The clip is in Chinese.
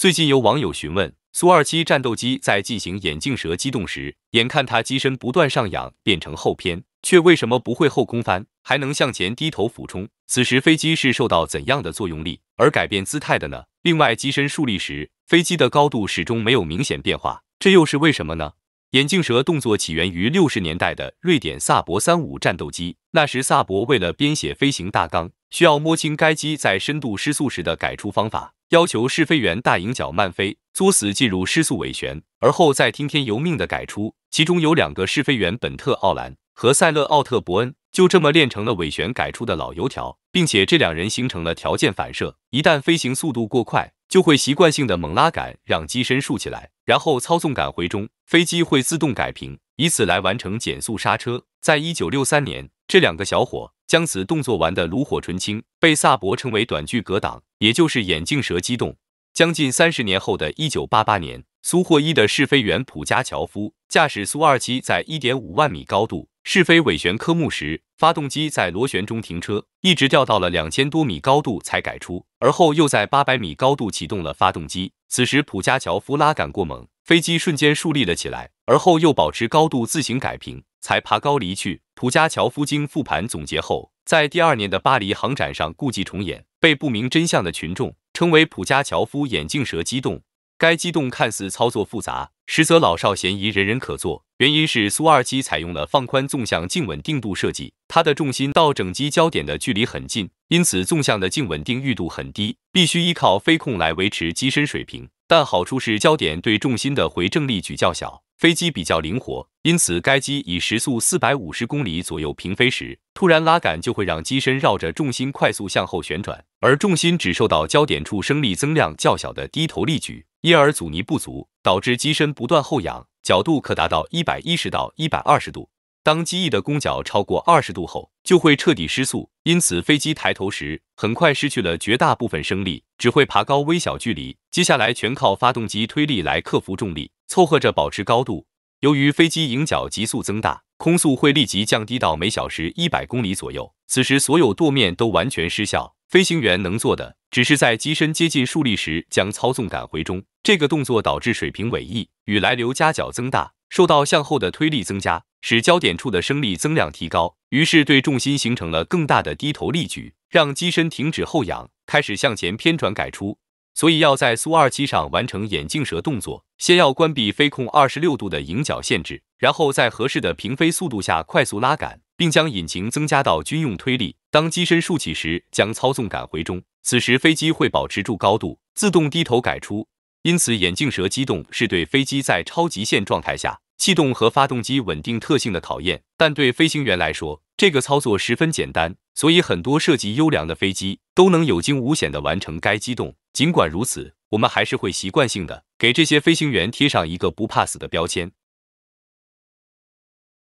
最近有网友询问苏 -27 战斗机在进行眼镜蛇机动时，眼看它机身不断上仰变成后偏，却为什么不会后空翻，还能向前低头俯冲？此时飞机是受到怎样的作用力而改变姿态的呢？另外，机身竖立时，飞机的高度始终没有明显变化，这又是为什么呢？眼镜蛇动作起源于六十年代的瑞典萨博三五战斗机，那时萨博为了编写飞行大纲，需要摸清该机在深度失速时的改出方法。要求试飞员大迎角慢飞，作死进入失速尾旋，而后再听天由命的改出。其中有两个试飞员本特奥兰和塞勒奥特伯恩，就这么练成了尾旋改出的老油条，并且这两人形成了条件反射，一旦飞行速度过快，就会习惯性的猛拉杆让机身竖起来，然后操纵杆回中，飞机会自动改平，以此来完成减速刹车。在一九六三年，这两个小伙。将此动作玩得炉火纯青，被萨博称为短距格挡，也就是眼镜蛇机动。将近三十年后的一九八八年，苏霍伊的试飞员普加乔夫驾驶苏二七在一点五万米高度试飞尾旋科目时，发动机在螺旋中停车，一直掉到了两千多米高度才改出，而后又在八百米高度启动了发动机。此时普加乔夫拉杆过猛，飞机瞬间竖立了起来，而后又保持高度自行改平，才爬高离去。普加乔夫经复盘总结后，在第二年的巴黎航展上故伎重演，被不明真相的群众称为“普加乔夫眼镜蛇机动”。该机动看似操作复杂，实则老少咸宜，人人可做。原因是苏二七采用了放宽纵向静稳定度设计，它的重心到整机焦点的距离很近，因此纵向的静稳定裕度很低，必须依靠飞控来维持机身水平。但好处是焦点对重心的回正力矩较小。飞机比较灵活，因此该机以时速四百五十公里左右平飞时，突然拉杆就会让机身绕着重心快速向后旋转，而重心只受到焦点处升力增量较小的低头力矩，因而阻尼不足，导致机身不断后仰，角度可达到一百一十到一百二十度。当机翼的攻角超过二十度后，就会彻底失速，因此飞机抬头时很快失去了绝大部分升力，只会爬高微小距离，接下来全靠发动机推力来克服重力。凑合着保持高度。由于飞机迎角急速增大，空速会立即降低到每小时一百公里左右。此时，所有舵面都完全失效，飞行员能做的只是在机身接近竖立时将操纵杆回中。这个动作导致水平尾翼与来流夹角增大，受到向后的推力增加，使焦点处的升力增量提高，于是对重心形成了更大的低头力矩，让机身停止后仰，开始向前偏转改出。所以要在苏二七上完成眼镜蛇动作，先要关闭飞控二十六度的迎角限制，然后在合适的平飞速度下快速拉杆，并将引擎增加到军用推力。当机身竖起时，将操纵杆回中，此时飞机会保持住高度，自动低头改出。因此，眼镜蛇机动是对飞机在超极限状态下气动和发动机稳定特性的考验，但对飞行员来说，这个操作十分简单，所以很多设计优良的飞机都能有惊无险地完成该机动。尽管如此，我们还是会习惯性的给这些飞行员贴上一个不怕死的标签。